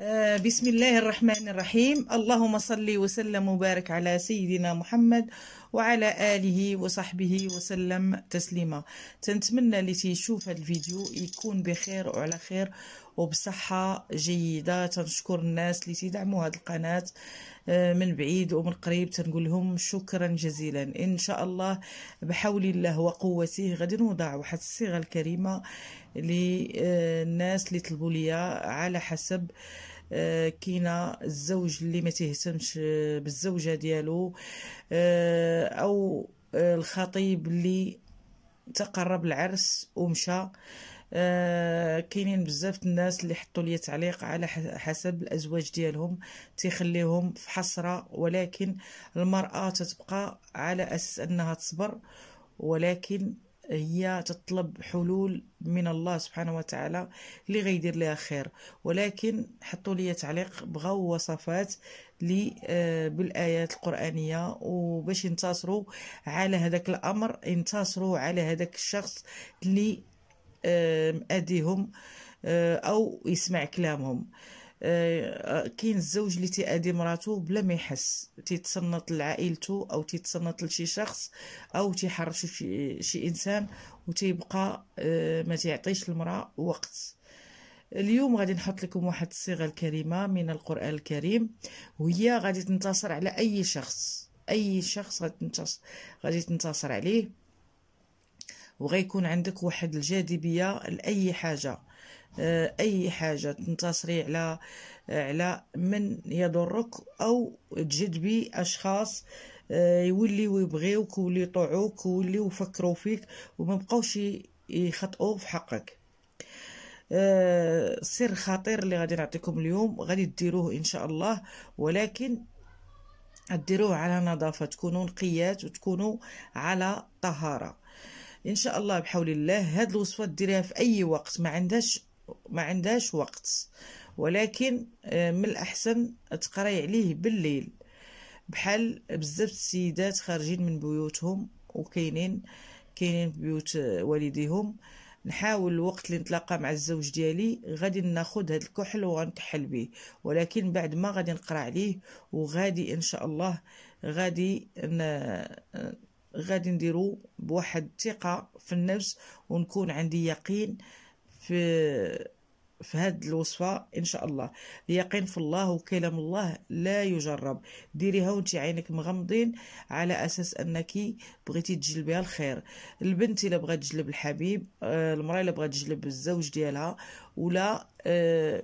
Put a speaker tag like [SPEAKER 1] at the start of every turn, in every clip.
[SPEAKER 1] آه، بسم الله الرحمن الرحيم اللهم صل وسلم وبارك على سيدنا محمد وعلى آله وصحبه وسلم تسليما تنتمنى اللي تيشوف هذا الفيديو يكون بخير وعلى خير وبصحة جيدة تنشكر الناس اللي تدعموا هذه القناة آه، من بعيد ومن قريب تنقول لهم شكرا جزيلا إن شاء الله بحول الله وقوته غادي نوضع واحد الصيغة الكريمة للناس اللي طلبوا ليا على حسب آه، كاينه الزوج اللي ما تهتمش آه، بالزوجه ديالو او الخطيب اللي تقرب العرس ومشى آه، كاينين بزاف الناس اللي حطوا لي تعليق على حسب الازواج ديالهم تيخليهم في حسره ولكن المراه تتبقى على اساس انها تصبر ولكن هي تطلب حلول من الله سبحانه وتعالى اللي غيدير لها خير ولكن حطوا لي تعليق بغاو وصفات لي آه، بالايات القرانيه وباش ينتصروا على هذاك الامر ينتصروا على هذاك الشخص اللي مأديهم آه، او يسمع كلامهم آه، كاين الزوج اللي تيأدي مراتو بلا ما يحس تيتصنت لعائلته او تيتصنت لشي شخص او تيحرش شي, شي انسان وتيبقى آه، ما تيعطيش المراه وقت اليوم غادي نحط لكم واحد الصيغه الكريمه من القران الكريم وهي غادي تنتصر على اي شخص اي شخص غادي تنتصر غادي تنتصر عليه وغيكون عندك واحد الجاذبيه لاي حاجه آه، اي حاجه تنتصري على على من يضرك او تجذبي اشخاص آه، يوليو يبغيوك ويطيعوك ويولي يفكروا فيك وما بقوش يخطئوا في حقك آه، سر خطير اللي غادي نعطيكم اليوم غادي ديروه ان شاء الله ولكن ديروه على نظافه تكونوا نقيات وتكونوا على طهاره ان شاء الله بحول الله هاد الوصفه ديريها في اي وقت ما عندهاش ما عندهاش وقت ولكن آه، من الاحسن تقراي عليه بالليل بحال بزاف السيدات خارجين من بيوتهم وكاينين كاينين في بيوت والديهم نحاول الوقت اللي نتلاقى مع الزوج ديالي غادي ناخذ هذا الكحل ونكحل به ولكن بعد ما غادي نقرا عليه وغادي ان شاء الله غادي غادي نديرو بواحد الثقه في النفس ونكون عندي يقين في في هاد الوصفة إن شاء الله اليقين في الله وكلام الله لا يجرب ديريها وانت عينك مغمضين على أساس أنك بغيتي تجلبيها الخير البنت إلا بغات تجلب الحبيب آه، المرأة إلا بغات تجلب الزوج ديالها ولا آه،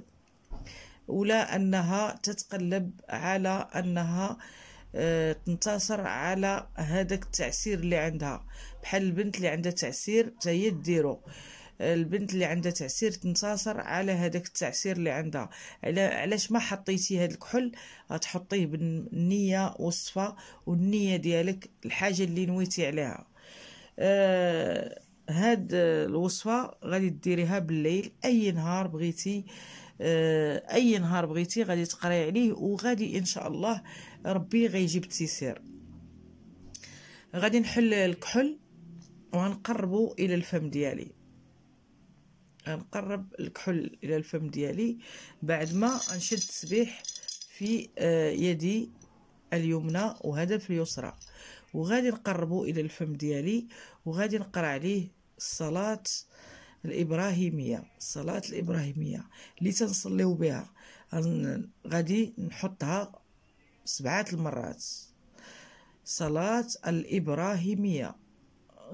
[SPEAKER 1] ولا أنها تتقلب على أنها آه، تنتصر على هذاك التعسير اللي عندها بحال البنت اللي عندها تعسير تاهي هي ديرو البنت اللي عندها تعسير تنتصر على هذاك التعسير اللي عندها علاش ما حطيتي هذا الكحل غتحطيه بالنيه والصفه والنيه ديالك الحاجه اللي نويتي عليها آه هاد الوصفه غادي ديريها بالليل اي نهار بغيتي آه اي نهار بغيتي غادي تقراي عليه وغادي ان شاء الله آه ربي غيجيب التيسير غادي نحل الكحل وغنقربو الى الفم ديالي غنقرب الكحل الى الفم ديالي بعد ما غنشد التسبيح في آه، يدي اليمنى وهذا في اليسرى وغادي نقربو الى الفم ديالي وغادي نقرا عليه الصلاه الابراهيميه الصلاه الابراهيميه اللي تنصليو بها غادي نحطها سبعة المرات صلاة الإبراهيمية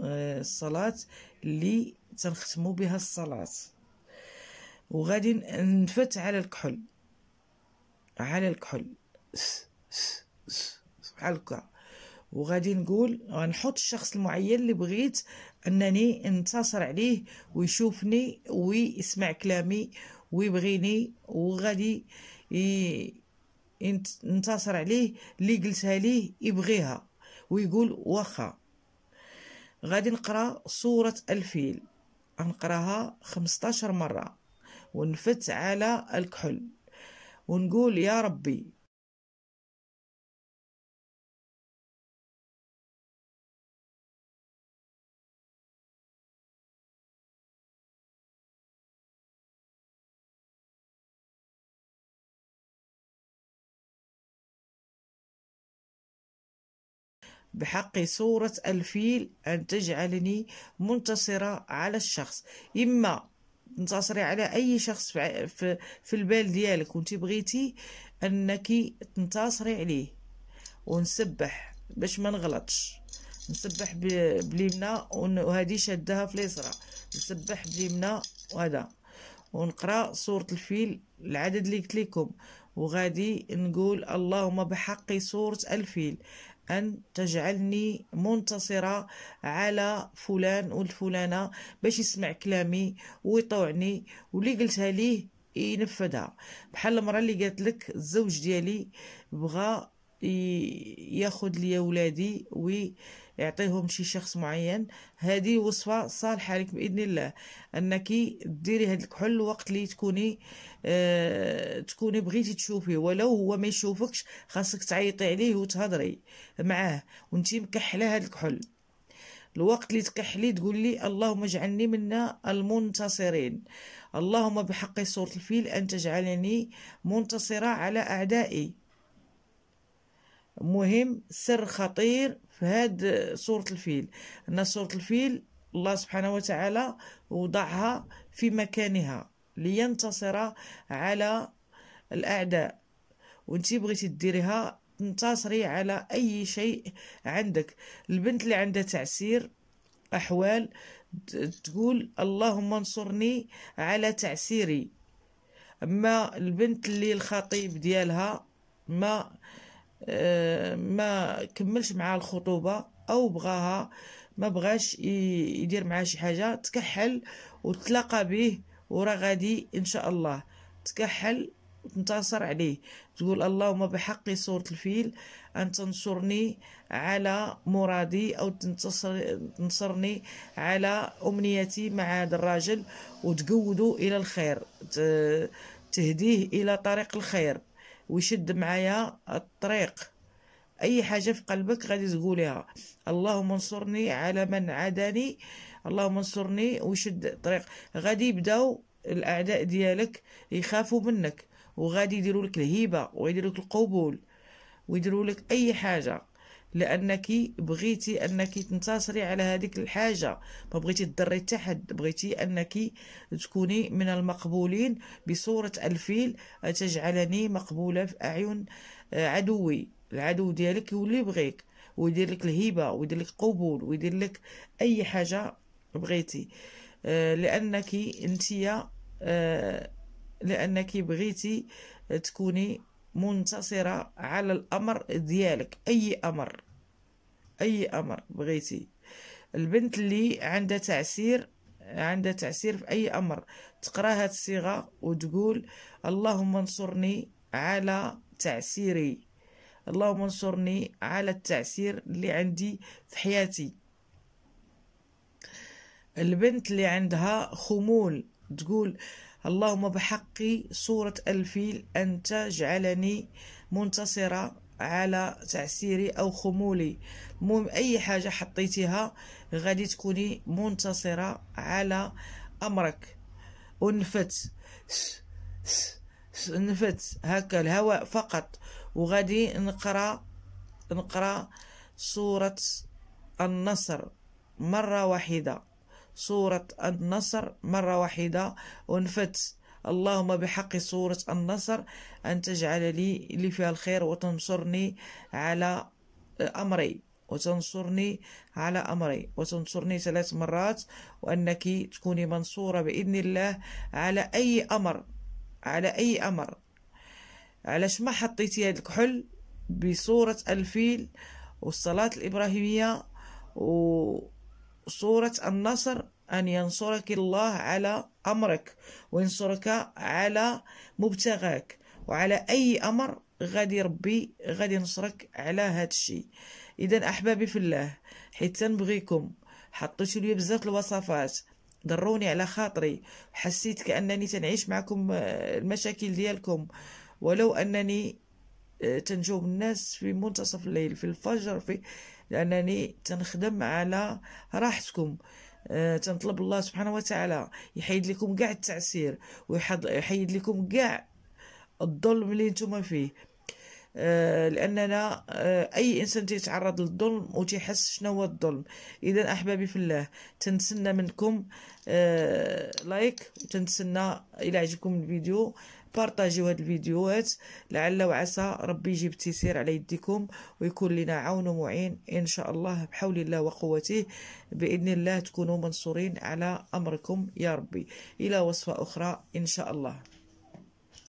[SPEAKER 1] الصلاة آه، اللي تنختمو بها الصلاة وغادي نفت على الكحل على الكحل بحال هكا وغادي نقول غنحط الشخص المعين اللي بغيت انني انتصر عليه ويشوفني ويسمع كلامي ويبغيني وغادي ينتصر عليه اللي قلتها ليه يبغيها ويقول واخا غادي نقرا سوره الفيل غنقراها 15 مره ونفت على الكحل ونقول يا ربي بحق صورة الفيل أن تجعلني منتصرة على الشخص إما تنتصري على أي شخص في البال ديالك وانت بغيتي أنك تنتصري عليه ونسبح باش ما نغلطش نسبح باليمنى وهذه شدها في اليسرى نسبح باليمنى وهذا ونقرا سوره الفيل العدد اللي قلت لكم وغادي نقول اللهم بحق سوره الفيل أن تجعلني منتصرة على فلان والفلانة باش يسمع كلامي ويطوعني واللي قلتها ليه ينفذها بحال المرة اللي قالت لك الزوج ديالي بغى ياخد لي ولادي وي يعطيهم شي شخص معين هذه وصفة صالحة لك بإذن الله أنك ديري هاد الكحول الوقت اللي تكوني آه تكوني بغيتي تشوفيه ولو هو ما يشوفكش خاصك تعيطي عليه وتهضري معاه وانتي مكحلة هاد الكحول الوقت اللي تكحلي تقول لي اللهم اجعلني منا المنتصرين اللهم بحق سورة الفيل أن تجعلني منتصرة على أعدائي مهم سر خطير في هاد صورة الفيل أن صورة الفيل الله سبحانه وتعالى وضعها في مكانها لينتصر على الأعداء وانتي بغيتي ديريها تنتصري على أي شيء عندك البنت اللي عندها تعسير أحوال تقول اللهم انصرني على تعسيري أما البنت اللي الخطيب ديالها ما ما كملش معاه الخطوبة أو بغاها ما بغاش يدير معاه شي حاجة تكحل وتلاقى به وراه غادي إن شاء الله تكحل وتنتصر عليه تقول اللهم بحق صورة الفيل أن تنصرني على مرادي أو تنتصر تنصرني على أمنيتي مع هذا الراجل وتقوده إلى الخير تهديه إلى طريق الخير ويشد معايا الطريق اي حاجه في قلبك غادي تقوليها اللهم انصرني على من عاداني اللهم انصرني وشد طريق غادي يبداو الاعداء ديالك يخافوا منك وغادي يديروا لك الهيبه ويديروا لك القبول ويديروا لك اي حاجه لانك بغيتي انك تنتصري على هذيك الحاجه ما بغيتي تضري حتى حد بغيتي انك تكوني من المقبولين بصوره الفيل تجعلني مقبوله في اعين آه، عدوي العدو ديالك يولي يبغيك ويدير لك الهبه ويدير لك قبول ويدير لك اي حاجه بغيتي آه، لانك انت آه، لانك بغيتي تكوني منتصرة على الأمر ديالك أي أمر أي أمر بغيتي البنت اللي عندها تعسير عندها تعسير في أي أمر تقرا هاد الصيغة وتقول اللهم انصرني على تعسيري اللهم انصرني على التعسير اللي عندي في حياتي البنت اللي عندها خمول تقول اللهم بحق صورة الفيل أن تجعلني منتصرة على تعسيري أو خمولي المهم أي حاجة حطيتها غادي تكوني منتصرة على أمرك ونفت نفت هكا الهواء فقط وغادي نقرا نقرا سورة النصر مرة واحدة سورة النصر مرة واحدة ونفت اللهم بحق سورة النصر أن تجعل لي اللي فيها الخير وتنصرني على أمري وتنصرني على أمري وتنصرني ثلاث مرات وأنك تكوني منصورة بإذن الله على أي أمر على أي أمر علاش ما حطيتي هذا الكحل بصورة الفيل والصلاة الإبراهيمية و سورة النصر أن ينصرك الله على أمرك وينصرك على مبتغاك وعلى أي أمر غادي ربي غادي ينصرك على هاد الشيء إذا أحبابي في الله حيت تنبغيكم حطيتوا لي بزاف الوصفات ضروني على خاطري حسيت كأنني تنعيش معكم آه، المشاكل ديالكم ولو أنني آه، تنجاوب الناس في منتصف الليل في الفجر في لانني تنخدم على راحتكم أه تنطلب الله سبحانه وتعالى يحيد لكم كاع التعسير ويحيد لكم كاع الظلم اللي نتوما فيه آه، لاننا آه، اي انسان تيتعرض للظلم وتيحس شنو هو الظلم اذا احبابي في الله تنتسنى منكم أه لايك وتنتسنى الى عجبكم الفيديو بارطاجيو هاد الفيديوهات لعل وعسى ربي يجيب تيسير على يديكم ويكون لنا عون ومعين ان شاء الله بحول الله وقوته باذن الله تكونوا منصورين على امركم يا ربي الى وصفه اخرى ان شاء الله